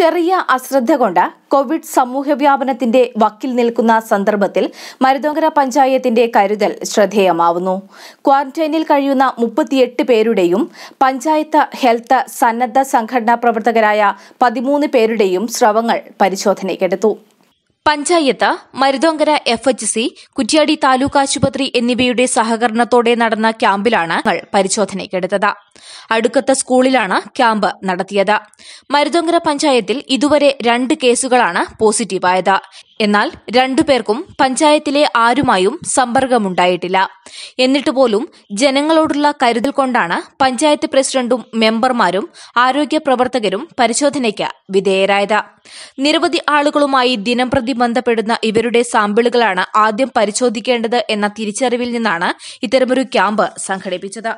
ചെറിയ അശ്രദ്ധ കൊണ്ട് കോവിഡ് സമൂഹവ്യാപനത്തിന്റെ വക്കിൽ നിൽക്കുന്ന സന്ദർഭത്തിൽ മരുതോങ്കര പഞ്ചായത്തിന്റെ കരുതൽ ശ്രദ്ധേയമാവുന്നു ക്വാറന്റൈനിൽ കഴിയുന്ന മുപ്പത്തിയെട്ട് പേരുടെയും പഞ്ചായത്ത് ഹെൽത്ത് സന്നദ്ധ സംഘടനാ പ്രവർത്തകരായ പതിമൂന്ന് പേരുടെയും സ്രവങ്ങൾ പരിശോധനയ്ക്കെടുത്തു panchayat Maruthonkara F H C Kuttiadi taluk ആശുപത്രി എന്നിവയുടെ സഹകരണത്തോടെ നടന്ന ക്യാമ്പിലാണ് പരിശോധനയ്ക്കെടുത്തത് അടുക്കത്ത സ്കൂളിലാണ് ക്യാമ്പ് നടത്തിയത് മരുതോങ്കര പഞ്ചായത്തിൽ ഇതുവരെ രണ്ട് കേസുകളാണ് പോസിറ്റീവായത് എന്നാൽ രണ്ടുപേർക്കും പഞ്ചായത്തിലെ ആരുമായും സമ്പർക്കമുണ്ടായിട്ടില്ല എന്നിട്ട് പോലും ജനങ്ങളോടുള്ള കരുതൽ കൊണ്ടാണ് പഞ്ചായത്ത് പ്രസിഡന്റും മെമ്പർമാരും ആരോഗ്യ പ്രവർത്തകരും പരിശോധനയ്ക്ക് വിധേയരായത് നിരവധി ആളുകളുമായി ദിനംപ്രതി ബന്ധപ്പെടുന്ന ഇവരുടെ സാമ്പിളുകളാണ് ആദ്യം പരിശോധിക്കേണ്ടത് എന്ന തിരിച്ചറിവിൽ നിന്നാണ് ഇത്തരമൊരു ക്യാമ്പ് സംഘടിപ്പിച്ചത്